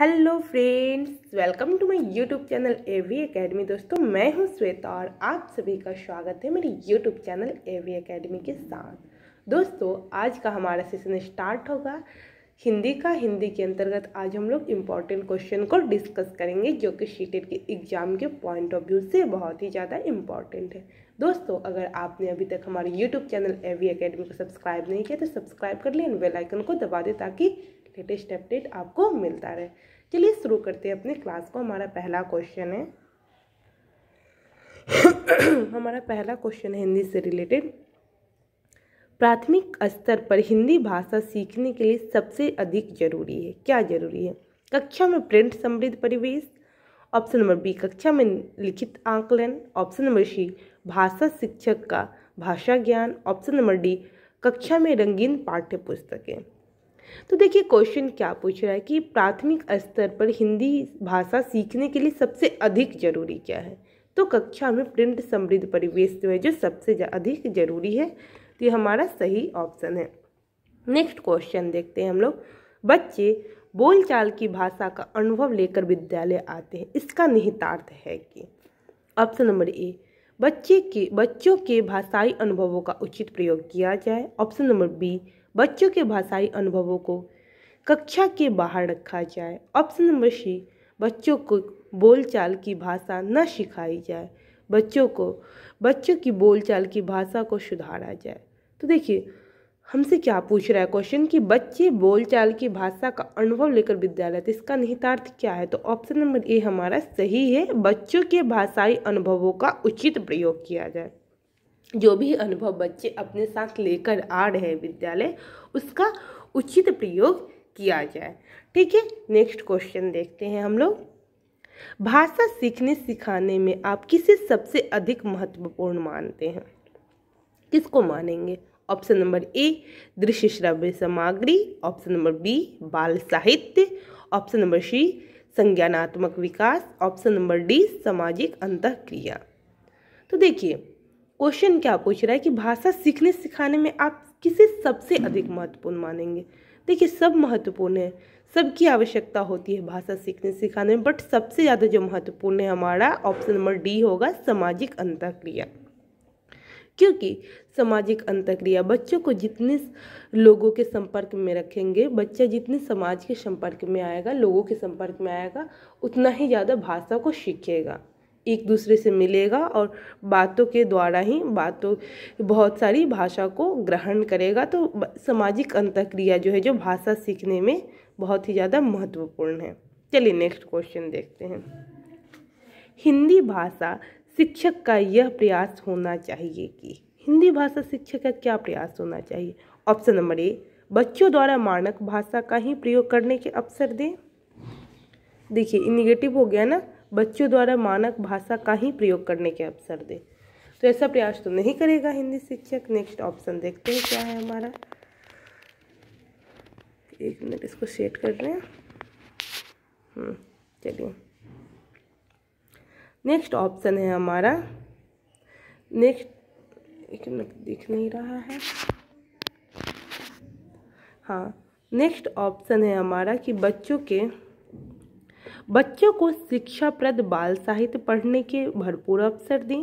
hello friends welcome to my YouTube channel AV Academy दोस्तों मैं हूं श्वेता और आप सभी का स्वागत है मेरे यूट्यूब चैनल एवी एकेडमी के साथ दोस्तों आज का हमारा सेशन स्टार्ट होगा हिंदी का हिंदी के अंतर्गत आज हम लोग इम्पॉर्टेंट क्वेश्चन को डिस्कस करेंगे जो कि सीटेट के एग्ज़ाम के पॉइंट ऑफ व्यू से बहुत ही ज़्यादा इम्पॉर्टेंट है दोस्तों अगर आपने अभी तक हमारे यूट्यूब चैनल एवी अकेडमी को सब्सक्राइब नहीं किया तो सब्सक्राइब कर लें बेलाइकन को दबा दें ताकि लेटेस्ट अपडेट आपको मिलता रहे चलिए शुरू करते हैं अपने क्लास को हमारा पहला क्वेश्चन है हमारा पहला क्वेश्चन है हिंदी से रिलेटेड प्राथमिक स्तर पर हिंदी भाषा सीखने के लिए सबसे अधिक जरूरी है क्या जरूरी है कक्षा में प्रिंट समृद्ध परिवेश ऑप्शन नंबर बी कक्षा में लिखित आंकलन ऑप्शन नंबर सी भाषा शिक्षक का भाषा ज्ञान ऑप्शन नंबर डी कक्षा में रंगीन पाठ्य पुस्तकें तो देखिए क्वेश्चन क्या पूछ रहा है कि प्राथमिक स्तर पर हिंदी भाषा सीखने के लिए सबसे अधिक जरूरी क्या है तो कक्षा में प्रिंट समृद्ध परिवेश जो है जो सबसे अधिक जरूरी है तो ये हमारा सही ऑप्शन है नेक्स्ट क्वेश्चन देखते हैं हम लोग बच्चे बोलचाल की भाषा का अनुभव लेकर विद्यालय आते हैं इसका निहितार्थ है कि ऑप्शन नंबर ए बच्चे के बच्चों के भाषाई अनुभवों का उचित प्रयोग किया जाए ऑप्शन नंबर बी बच्चों के भाषाई अनुभवों को कक्षा के बाहर रखा जाए ऑप्शन नंबर सी बच्चों को बोलचाल की भाषा न सिखाई जाए बच्चों को बच्चों की बोलचाल की भाषा को सुधारा जाए तो देखिए हमसे क्या पूछ रहा है क्वेश्चन कि बच्चे बोलचाल की भाषा का अनुभव लेकर विद्यालय तो इसका निहितार्थ क्या है तो ऑप्शन नंबर ए हमारा सही है बच्चों के भाषाई अनुभवों का उचित प्रयोग किया जाए जो भी अनुभव बच्चे अपने साथ लेकर आ रहे हैं विद्यालय उसका उचित प्रयोग किया जाए ठीक है नेक्स्ट क्वेश्चन देखते हैं हम लोग भाषा सीखने सिखाने में आप किसे सबसे अधिक महत्वपूर्ण मानते हैं किसको मानेंगे ऑप्शन नंबर ए दृश्य श्रव्य सामग्री ऑप्शन नंबर बी बाल साहित्य ऑप्शन नंबर सी संज्ञानात्मक विकास ऑप्शन नंबर डी सामाजिक अंतः क्रिया तो देखिए क्वेश्चन क्या पूछ रहा है कि भाषा सीखने सिखाने में आप किसे सबसे अधिक महत्वपूर्ण मानेंगे देखिए सब महत्वपूर्ण है सबकी आवश्यकता होती है भाषा सीखने सिखाने में बट सबसे ज़्यादा जो महत्वपूर्ण है हमारा ऑप्शन नंबर डी होगा सामाजिक अंतक्रिया क्योंकि सामाजिक अंतक्रिया बच्चों को जितने लोगों के संपर्क में रखेंगे बच्चा जितने समाज के संपर्क में आएगा लोगों के संपर्क में आएगा उतना ही ज़्यादा भाषा को सीखेगा एक दूसरे से मिलेगा और बातों के द्वारा ही बातों बहुत सारी भाषा को ग्रहण करेगा तो सामाजिक अंतक्रिया जो है जो भाषा सीखने में बहुत ही ज़्यादा महत्वपूर्ण है चलिए नेक्स्ट क्वेश्चन देखते हैं हिंदी भाषा शिक्षक का यह प्रयास होना चाहिए कि हिंदी भाषा शिक्षक का क्या प्रयास होना चाहिए ऑप्शन नंबर ए बच्चों द्वारा मानक भाषा का ही प्रयोग करने के अवसर दें देखिए निगेटिव हो गया ना बच्चों द्वारा मानक भाषा का ही प्रयोग करने के अवसर दे तो ऐसा प्रयास तो नहीं करेगा हिंदी शिक्षक नेक्स्ट ऑप्शन देखते हैं क्या है हमारा एक मिनट इसको सेट कर रहे हैं हम्म, चलिए नेक्स्ट ऑप्शन है हमारा नेक्स्ट एक मिनट दिख नहीं रहा है हाँ नेक्स्ट ऑप्शन है हमारा कि बच्चों के बच्चों को शिक्षाप्रद बाल साहित्य पढ़ने के भरपूर अवसर दें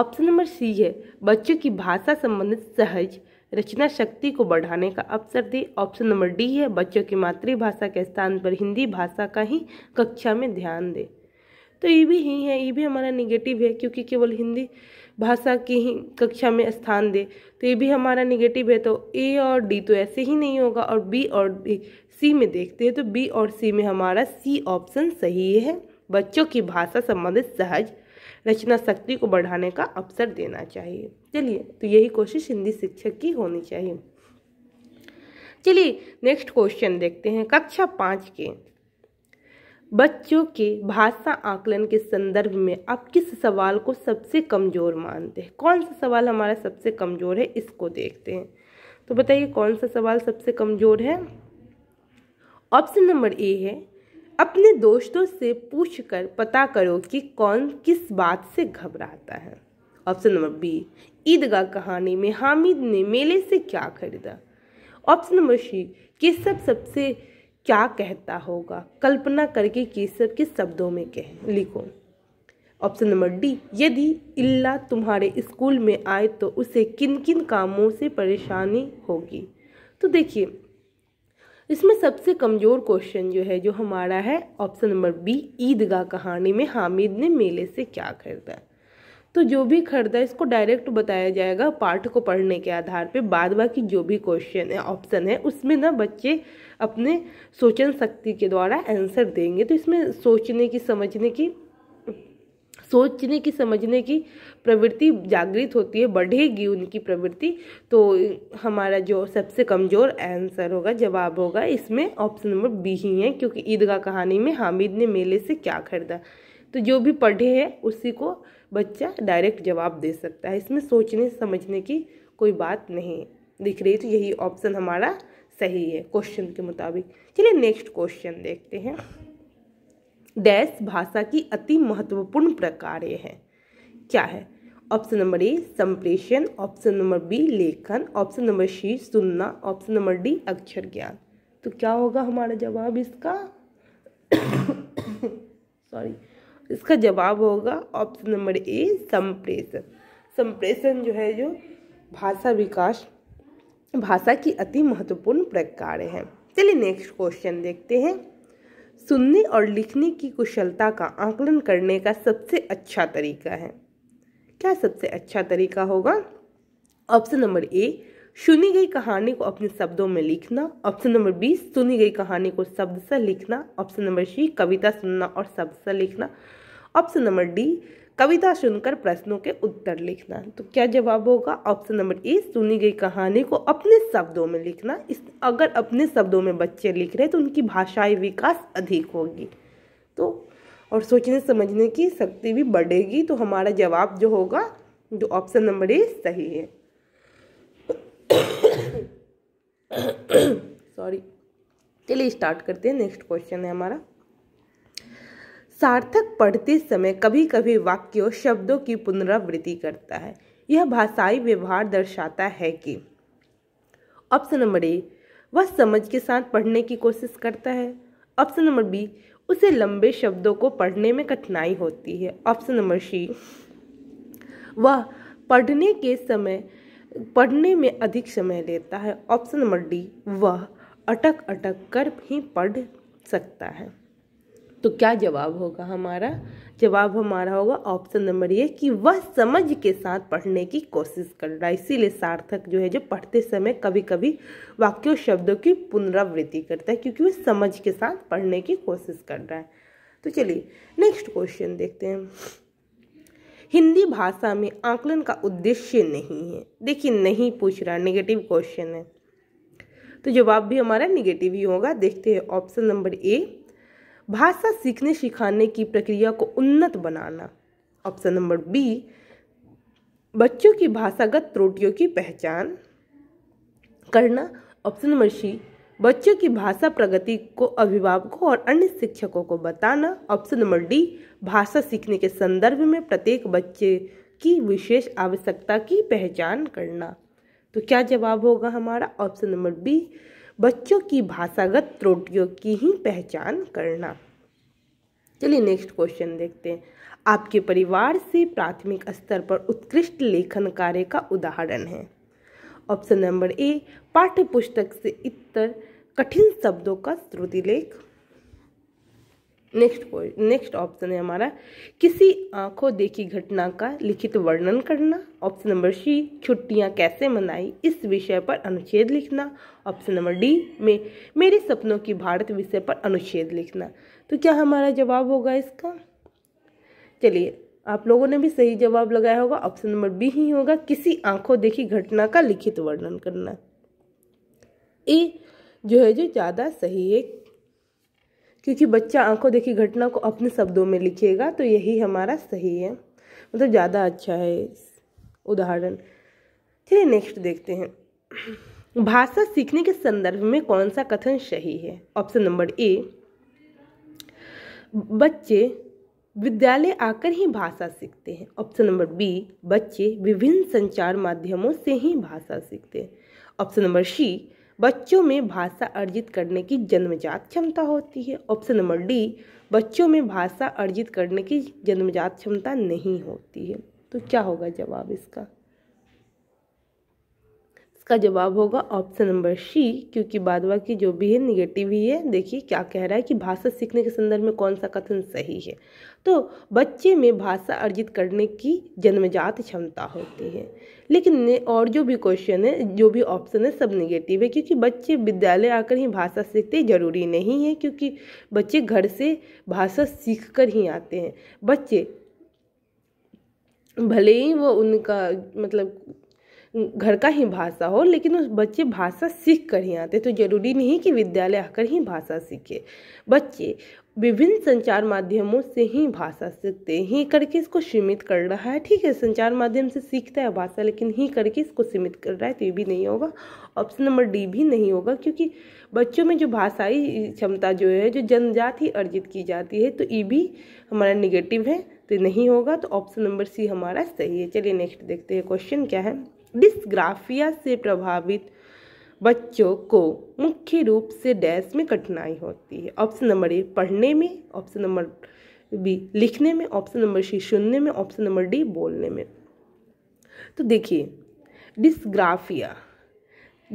ऑप्शन नंबर सी है बच्चों की भाषा संबंधित सहज रचना शक्ति को बढ़ाने का अवसर दें ऑप्शन नंबर डी है बच्चों की मातृभाषा के स्थान पर हिंदी भाषा का ही कक्षा में ध्यान दें तो ये भी ही है ये भी हमारा निगेटिव है क्योंकि केवल हिंदी भाषा की ही कक्षा में स्थान दे तो ये भी हमारा निगेटिव है तो ए और डी तो ऐसे ही नहीं होगा और बी और डी सी में देखते हैं तो बी और सी में हमारा सी ऑप्शन सही है बच्चों की भाषा संबंधित सहज रचना शक्ति को बढ़ाने का अवसर देना चाहिए चलिए तो यही कोशिश हिंदी शिक्षक की होनी चाहिए चलिए नेक्स्ट क्वेश्चन देखते हैं कक्षा पाँच के बच्चों के भाषा आकलन के संदर्भ में आप किस सवाल को सबसे कमज़ोर मानते हैं कौन सा सवाल हमारा सबसे कमज़ोर है इसको देखते हैं तो बताइए कौन सा सवाल सबसे कमज़ोर है ऑप्शन नंबर ए है अपने दोस्तों से पूछकर पता करो कि कौन किस बात से घबराता है ऑप्शन नंबर बी ईदगाह कहानी में हामिद ने मेले से क्या खरीदा ऑप्शन नंबर सी केशव सबसे क्या कहता होगा कल्पना करके केशव के शब्दों में कह लिखो ऑप्शन नंबर डी यदि इल्ला तुम्हारे स्कूल में आए तो उसे किन किन कामों से परेशानी होगी तो देखिए इसमें सबसे कमज़ोर क्वेश्चन जो है जो हमारा है ऑप्शन नंबर बी ईदगाह कहानी में हामिद ने मेले से क्या खरीदा तो जो भी खरीदा इसको डायरेक्ट बताया जाएगा पाठ को पढ़ने के आधार पे बाद बाकी जो भी क्वेश्चन है ऑप्शन है उसमें ना बच्चे अपने सोचन शक्ति के द्वारा आंसर देंगे तो इसमें सोचने की समझने की सोचने की समझने की प्रवृत्ति जागृत होती है बढ़ेगी उनकी प्रवृत्ति तो हमारा जो सबसे कमज़ोर आंसर होगा जवाब होगा इसमें ऑप्शन नंबर बी ही है क्योंकि ईदगाह कहानी में हामिद ने मेले से क्या खरीदा तो जो भी पढ़े है उसी को बच्चा डायरेक्ट जवाब दे सकता है इसमें सोचने समझने की कोई बात नहीं दिख रही तो यही ऑप्शन हमारा सही है क्वेश्चन के मुताबिक चलिए नेक्स्ट क्वेश्चन देखते हैं डैश भाषा की अति महत्वपूर्ण प्रकारें हैं क्या है ऑप्शन नंबर ए संप्रेषण ऑप्शन नंबर बी लेखन ऑप्शन नंबर सी सुनना ऑप्शन नंबर डी अक्षर ज्ञान तो क्या होगा हमारा जवाब इसका सॉरी इसका जवाब होगा ऑप्शन नंबर ए संप्रेषण संप्रेषण जो है जो भाषा विकास भाषा की अति महत्वपूर्ण प्रकार हैं चलिए नेक्स्ट क्वेश्चन देखते हैं सुनने और लिखने की कुशलता का आकलन करने का सबसे अच्छा तरीका है क्या सबसे अच्छा तरीका होगा ऑप्शन नंबर ए सुनी गई कहानी को अपने शब्दों में लिखना ऑप्शन नंबर बी सुनी गई कहानी को शब्द से लिखना ऑप्शन नंबर सी कविता सुनना और शब्द से लिखना ऑप्शन नंबर डी कविता सुनकर प्रश्नों के उत्तर लिखना तो क्या जवाब होगा ऑप्शन नंबर ए सुनी गई कहानी को अपने शब्दों में लिखना इस अगर अपने शब्दों में बच्चे लिख रहे तो उनकी भाषाई विकास अधिक होगी तो और सोचने समझने की शक्ति भी बढ़ेगी तो हमारा जवाब जो होगा जो ऑप्शन नंबर ए सही है सॉरी चलिए स्टार्ट करते हैं नेक्स्ट क्वेश्चन है हमारा सार्थक पढ़ते समय कभी कभी वाक्यों शब्दों की पुनरावृत्ति करता है यह भाषाई व्यवहार दर्शाता है कि ऑप्शन नंबर ए वह समझ के साथ पढ़ने की कोशिश करता है ऑप्शन नंबर बी उसे लंबे शब्दों को पढ़ने में कठिनाई होती है ऑप्शन नंबर सी वह पढ़ने के समय पढ़ने में अधिक समय लेता है ऑप्शन नंबर डी वह अटक अटक कर भी पढ़ सकता है तो क्या जवाब होगा हमारा जवाब हमारा होगा ऑप्शन नंबर ये कि वह समझ के साथ पढ़ने की कोशिश कर रहा है इसीलिए सार्थक जो है जो पढ़ते समय कभी कभी वाक्यों शब्दों की पुनरावृत्ति करता है क्योंकि वह समझ के साथ पढ़ने की कोशिश कर रहा है तो चलिए नेक्स्ट क्वेश्चन देखते हैं हिंदी भाषा में आकलन का उद्देश्य नहीं है देखिए नहीं पूछ रहा नेगेटिव क्वेश्चन है तो जवाब भी हमारा निगेटिव ही होगा देखते हैं ऑप्शन नंबर ए भाषा सीखने सिखाने की प्रक्रिया को उन्नत बनाना ऑप्शन नंबर बी बच्चों की भाषागत त्रुटियों की पहचान करना ऑप्शन नंबर सी बच्चों की भाषा प्रगति को अभिभावकों और अन्य शिक्षकों को बताना ऑप्शन नंबर डी भाषा सीखने के संदर्भ में प्रत्येक बच्चे की विशेष आवश्यकता की पहचान करना तो क्या जवाब होगा हमारा ऑप्शन नंबर बी बच्चों की भाषागत त्रुटियों की ही पहचान करना चलिए नेक्स्ट क्वेश्चन देखते हैं आपके परिवार से प्राथमिक स्तर पर उत्कृष्ट लेखन कार्य का उदाहरण है ऑप्शन नंबर ए पाठ्य पुस्तक से इतर कठिन शब्दों का श्रुतिलेख नेक्स्ट नेक्स्ट ऑप्शन है हमारा किसी आंखों देखी घटना का लिखित वर्णन करना ऑप्शन नंबर सी छुट्टियां कैसे मनाई इस विषय पर अनुच्छेद लिखना ऑप्शन नंबर डी में मेरे सपनों की भारत विषय पर अनुच्छेद लिखना तो क्या हमारा जवाब होगा इसका चलिए आप लोगों ने भी सही जवाब लगाया होगा ऑप्शन नंबर बी ही होगा किसी आंखों देखी घटना का लिखित वर्णन करना ए जो है जो ज़्यादा सही है क्योंकि बच्चा आंखों देखी घटना को अपने शब्दों में लिखेगा तो यही हमारा सही है मतलब ज़्यादा अच्छा है उदाहरण चलिए नेक्स्ट देखते हैं भाषा सीखने के संदर्भ में कौन सा कथन सही है ऑप्शन नंबर ए बच्चे विद्यालय आकर ही भाषा सीखते हैं ऑप्शन नंबर बी बच्चे विभिन्न संचार माध्यमों से ही भाषा सीखते हैं ऑप्शन नंबर सी बच्चों में भाषा अर्जित करने की जन्मजात क्षमता होती है ऑप्शन नंबर डी बच्चों में भाषा अर्जित करने की जन्मजात क्षमता नहीं होती है तो क्या होगा जवाब इसका इसका जवाब होगा ऑप्शन नंबर सी क्योंकि बाद की जो भी है निगेटिव ही है देखिए क्या कह रहा है कि भाषा सीखने के संदर्भ में कौन सा कथन सही है तो बच्चे में भाषा अर्जित करने की जन्मजात क्षमता होती है लेकिन और जो भी क्वेश्चन है जो भी ऑप्शन है सब निगेटिव है क्योंकि बच्चे विद्यालय आकर ही भाषा सीखते ज़रूरी नहीं है क्योंकि बच्चे घर से भाषा सीख कर ही आते हैं बच्चे भले ही वो उनका मतलब घर का ही भाषा हो लेकिन उस बच्चे भाषा सीख कर ही आते तो ज़रूरी नहीं कि विद्यालय आकर ही भाषा सीखे बच्चे विभिन्न संचार माध्यमों से ही भाषा सीखते हैं ही करके इसको सीमित कर रहा है ठीक है संचार माध्यम से सीखता है भाषा लेकिन ही करके इसको सीमित कर रहा है तो ये भी नहीं होगा ऑप्शन नंबर डी भी नहीं होगा क्योंकि बच्चों में जो भाषाई क्षमता जो है जो जनजाति अर्जित की जाती है तो ये भी हमारा निगेटिव है तो नहीं होगा तो ऑप्शन नंबर सी हमारा सही है चलिए नेक्स्ट देखते हैं क्वेश्चन क्या है डिस्ग्राफिया से प्रभावित बच्चों को मुख्य रूप से डैश में कठिनाई होती है ऑप्शन नंबर ए पढ़ने में ऑप्शन नंबर बी लिखने में ऑप्शन नंबर सी सुनने में ऑप्शन नंबर डी बोलने में तो देखिए डिस्ग्राफिया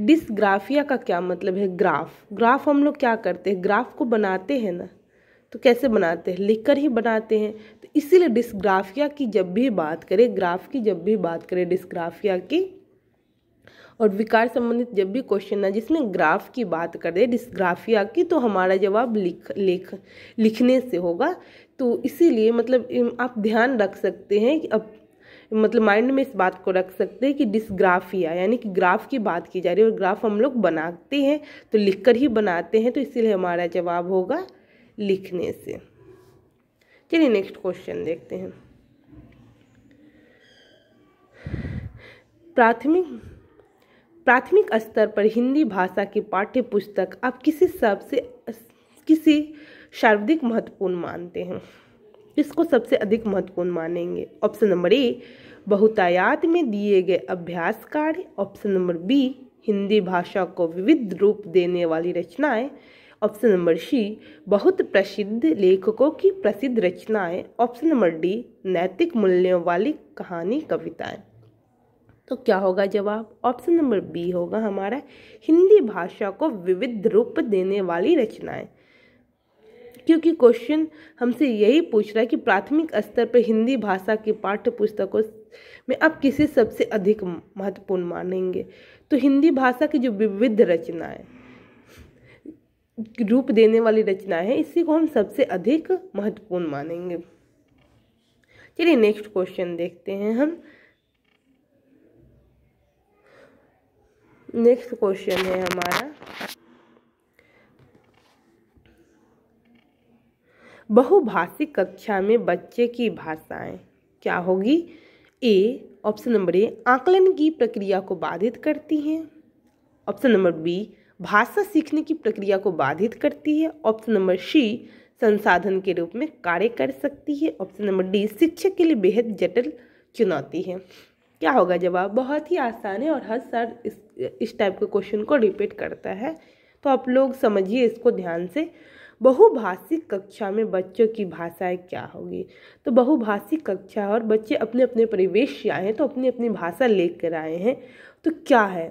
डिस्ग्राफिया का क्या मतलब है ग्राफ ग्राफ हम लोग क्या करते हैं ग्राफ को बनाते हैं ना तो कैसे बनाते हैं लिखकर ही बनाते हैं तो इसीलिए डिस्ग्राफिया की जब भी बात करें ग्राफ की जब भी बात करें डिस्ग्राफिया की और विकार संबंधित जब भी क्वेश्चन है जिसमें ग्राफ की बात कर दे डिस्ग्राफिया की तो हमारा जवाब लिख लेख लिखने से होगा तो इसीलिए मतलब आप ध्यान रख सकते हैं कि अब मतलब माइंड में इस बात को रख सकते हैं कि डिस्ग्राफिया यानी कि ग्राफ की बात की जा रही है और ग्राफ हम लोग बनाते हैं तो लिखकर ही बनाते हैं तो इसीलिए हमारा जवाब होगा लिखने से चलिए नेक्स्ट क्वेश्चन देखते हैं प्राथमिक प्राथमिक स्तर पर हिंदी भाषा की पाठ्य पुस्तक आप किसी हिसाब से किसी सर्वाधिक महत्वपूर्ण मानते हैं इसको सबसे अधिक महत्वपूर्ण मानेंगे ऑप्शन नंबर ए बहुतायात में दिए गए अभ्यास कार्य ऑप्शन नंबर बी हिंदी भाषा को विविध रूप देने वाली रचनाएं ऑप्शन नंबर सी बहुत प्रसिद्ध लेखकों की प्रसिद्ध रचनाएं ऑप्शन नंबर डी नैतिक मूल्यों वाली कहानी कविताएं तो क्या होगा जवाब ऑप्शन नंबर बी होगा हमारा हिंदी भाषा को विविध रूप देने वाली रचनाएं क्योंकि क्वेश्चन हमसे यही पूछ रहा है कि प्राथमिक स्तर पर हिंदी भाषा की पाठ्य पुस्तकों में आप किसे सबसे अधिक महत्वपूर्ण मानेंगे तो हिंदी भाषा की जो विविध रचनाएं रूप देने वाली रचनाएं हैं इसी को हम सबसे अधिक महत्वपूर्ण मानेंगे चलिए नेक्स्ट क्वेश्चन देखते हैं हम नेक्स्ट क्वेश्चन है हमारा बहुभाषिक कक्षा में बच्चे की भाषाएं क्या होगी ए ऑप्शन नंबर ए आकलन की प्रक्रिया को बाधित करती हैं ऑप्शन नंबर बी भाषा सीखने की प्रक्रिया को बाधित करती है ऑप्शन नंबर सी संसाधन के रूप में कार्य कर सकती है ऑप्शन नंबर डी शिक्षक के लिए बेहद जटिल चुनौती है क्या होगा जवाब बहुत ही आसान है और हर सर इस इस टाइप के क्वेश्चन को रिपीट करता है तो आप लोग समझिए इसको ध्यान से बहुभाषिक कक्षा में बच्चों की भाषाएं क्या होगी तो बहुभाषिक कक्षा और बच्चे अपने अपने परिवेश से आए हैं तो अपनी अपनी भाषा लेकर आए हैं तो क्या है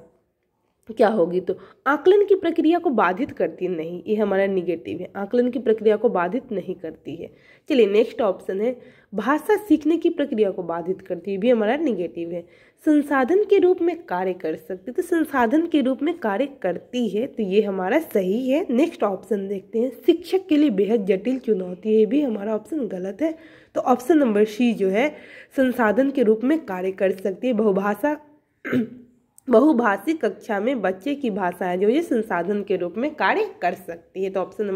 तो क्या होगी तो आकलन की प्रक्रिया को बाधित करती नहीं ये हमारा निगेटिव है आकलन की प्रक्रिया को बाधित नहीं करती है चलिए नेक्स्ट ऑप्शन है भाषा सीखने की प्रक्रिया को बाधित करती है भी हमारा निगेटिव है संसाधन के रूप में कार्य कर सकती तो संसाधन के रूप में कार्य करती है तो ये हमारा सही है नेक्स्ट ऑप्शन देखते हैं शिक्षक के लिए बेहद जटिल चुनौती है भी हमारा ऑप्शन गलत है तो ऑप्शन नंबर सी जो है संसाधन के रूप में कार्य कर सकती है बहुभाषा बहुभाषिक कक्षा में बच्चे की भाषाएं जो ये संसाधन के रूप में कार्य कर सकती है तो ऑप्शन नंबर